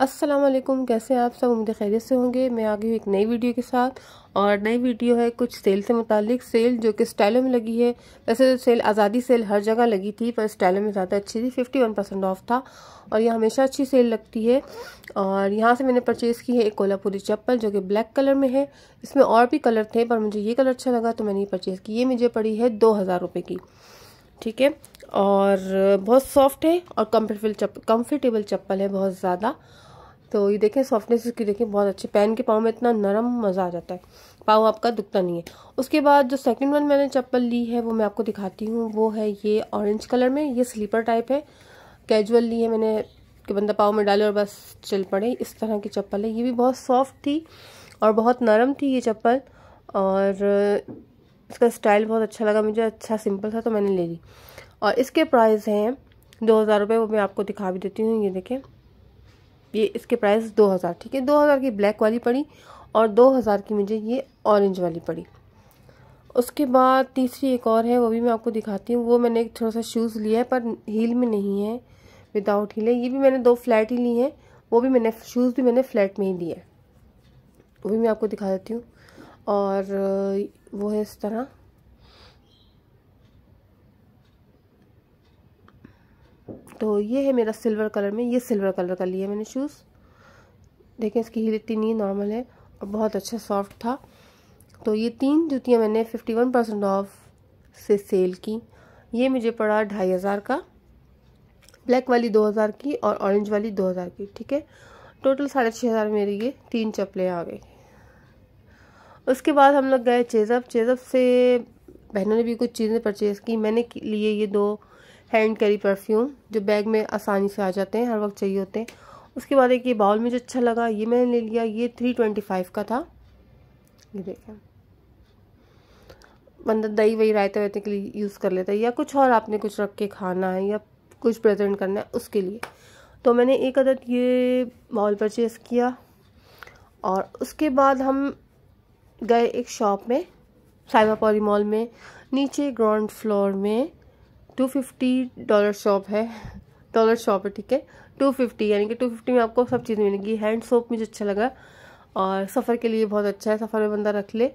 असलम कैसे आप सब उम्मीद खैरियत से होंगे मैं आ गई हूँ एक नई वीडियो के साथ और नई वीडियो है कुछ सेल से मुतालिक सेल जो कि स्टाइलो में लगी है वैसे तो सेल आज़ादी सेल हर जगह लगी थी पर स्टाइलो में ज़्यादा अच्छी थी फिफ्टी वन परसेंट ऑफ था और यह हमेशा अच्छी सेल लगती है और यहाँ से मैंने परचेज़ की है एक कोल्हापुरी चप्पल जो कि ब्लैक कलर में है इसमें और भी कलर थे पर मुझे ये कलर अच्छा लगा तो मैंने ये परचेज़ की ये मुझे पड़ी है दो हज़ार रुपये की ठीक है और बहुत सॉफ्ट है और कम्फर्टेबल चप कम्फर्टेबल चप्पल है बहुत ज़्यादा तो ये देखें सॉफ्टनेस इसकी देखें बहुत अच्छी पैन के पाँव में इतना नरम मज़ा आ जाता है पाँव आपका दुखता नहीं है उसके बाद जो सेकंड वन मैंने चप्पल ली है वो मैं आपको दिखाती हूँ वो है ये ऑरेंज कलर में ये स्लीपर टाइप है कैजुअल ली है मैंने कि बंदा पाँव में डाले और बस चल पड़े इस तरह की चप्पल है ये भी बहुत सॉफ्ट थी और बहुत नरम थी ये चप्पल और इसका स्टाइल बहुत अच्छा लगा मुझे अच्छा सिंपल था तो मैंने ले ली और इसके प्राइस हैं दो हज़ार रुपये वो मैं आपको दिखा भी देती हूँ ये देखें ये इसके प्राइस दो हज़ार ठीक है दो हज़ार की ब्लैक वाली पड़ी और दो हज़ार की मुझे ये ऑरेंज वाली पड़ी उसके बाद तीसरी एक और है वो भी मैं आपको दिखाती हूँ वो मैंने एक थोड़ा सा शूज़ लिया है पर हील में नहीं है विदाउट हील है ये भी मैंने दो फ्लैट ही ली हैं वो भी मैंने शूज़ भी मैंने फ्लैट में ही लिए वो भी मैं आपको दिखा देती हूँ और वो है इस तरह तो ये है मेरा सिल्वर कलर में ये सिल्वर कलर का लिया मैंने शूज़ देखें इसकी हील इतनी नॉर्मल है और बहुत अच्छा सॉफ्ट था तो ये तीन जूतियाँ मैंने फिफ्टी वन परसेंट ऑफ से सेल की ये मुझे पड़ा ढाई हज़ार का ब्लैक वाली दो हज़ार की और ऑरेंज वाली दो हज़ार की ठीक है टोटल साढ़े छः हज़ार मेरी ये तीन चप्पलें आ गई उसके बाद हम लोग गए चेजअप चेजअप से बहनों ने भी कुछ चीज़ें परचेज़ की मैंने लिए ये दो हैंड कैरी परफ्यूम जो बैग में आसानी से आ जाते हैं हर वक्त चाहिए होते हैं उसके बाद एक ये बाउल मुझे अच्छा लगा ये मैंने ले लिया ये थ्री ट्वेंटी फाइव का था ये देखें बंदा मतलब दही वही रायते वायते के लिए यूज़ कर लेता है या कुछ और आपने कुछ रख के खाना है या कुछ प्रेजेंट करना है उसके लिए तो मैंने एक अदद ये बाउल परचेज़ किया और उसके बाद हम गए एक शॉप में पॉली मॉल में नीचे ग्राउंड फ्लोर में टू फिफ्टी डॉलर शॉप है डॉलर शॉप है ठीक है टू फिफ्टी यानी कि टू फिफ्टी में आपको सब चीज़ मिलेगी हैंड सोप मुझे अच्छा लगा और सफ़र के लिए बहुत अच्छा है सफ़र में बंदा रख ले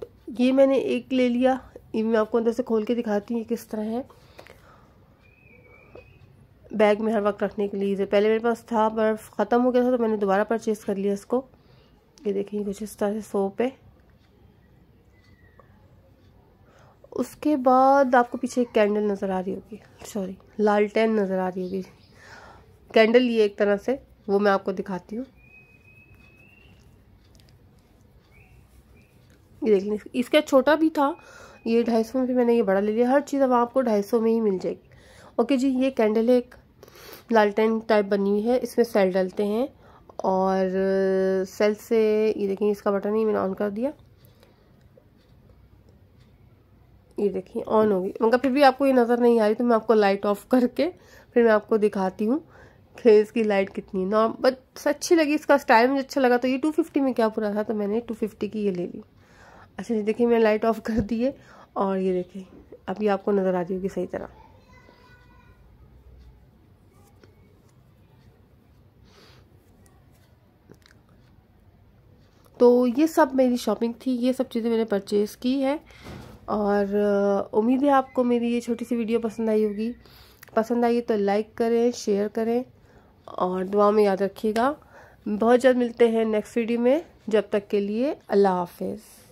तो ये मैंने एक ले लिया ये मैं आपको अंदर से खोल के दिखाती हूँ किस तरह है बैग में हर वक्त रखने के लिए पहले मेरे पास था बर्फ ख़त्म हो गया था तो मैंने दोबारा परचेज़ कर लिया इसको ये देखिए कुछ इस तरह से सोप है उसके बाद आपको पीछे एक कैंडल नज़र आ रही होगी सॉरी लालटेन नज़र आ रही होगी कैंडल ये एक तरह से वो मैं आपको दिखाती हूँ ये देख लीजिए इसका छोटा भी था ये ढाई सौ में भी मैंने ये बड़ा ले लिया हर चीज़ अब आपको ढाई सौ में ही मिल जाएगी ओके जी ये कैंडल एक लालटेन टाइप बनी हुई है इसमें सेल डलते हैं और सेल से ये देखें इसका बटन ही मैंने ऑन कर दिया ये देखिए ऑन होगी मगर फिर भी आपको ये नज़र नहीं आ रही तो मैं आपको लाइट ऑफ करके फिर मैं आपको दिखाती हूँ कि इसकी लाइट कितनी नॉर्म बट अच्छी लगी इसका स्टाइल मुझे अच्छा लगा तो ये 250 में क्या पूरा था तो मैंने 250 की ये ले ली अच्छा ये देखिए मैंने लाइट ऑफ कर दी है और ये देखिए अभी आपको नज़र आ रही होगी सही तरह तो ये सब मेरी शॉपिंग थी ये सब चीज़ें मैंने परचेज़ की है और उम्मीद है आपको मेरी ये छोटी सी वीडियो पसंद आई होगी पसंद आई तो लाइक करें शेयर करें और दुआ में याद रखिएगा बहुत जल्द मिलते हैं नेक्स्ट वीडियो में जब तक के लिए अल्लाह हाफिज़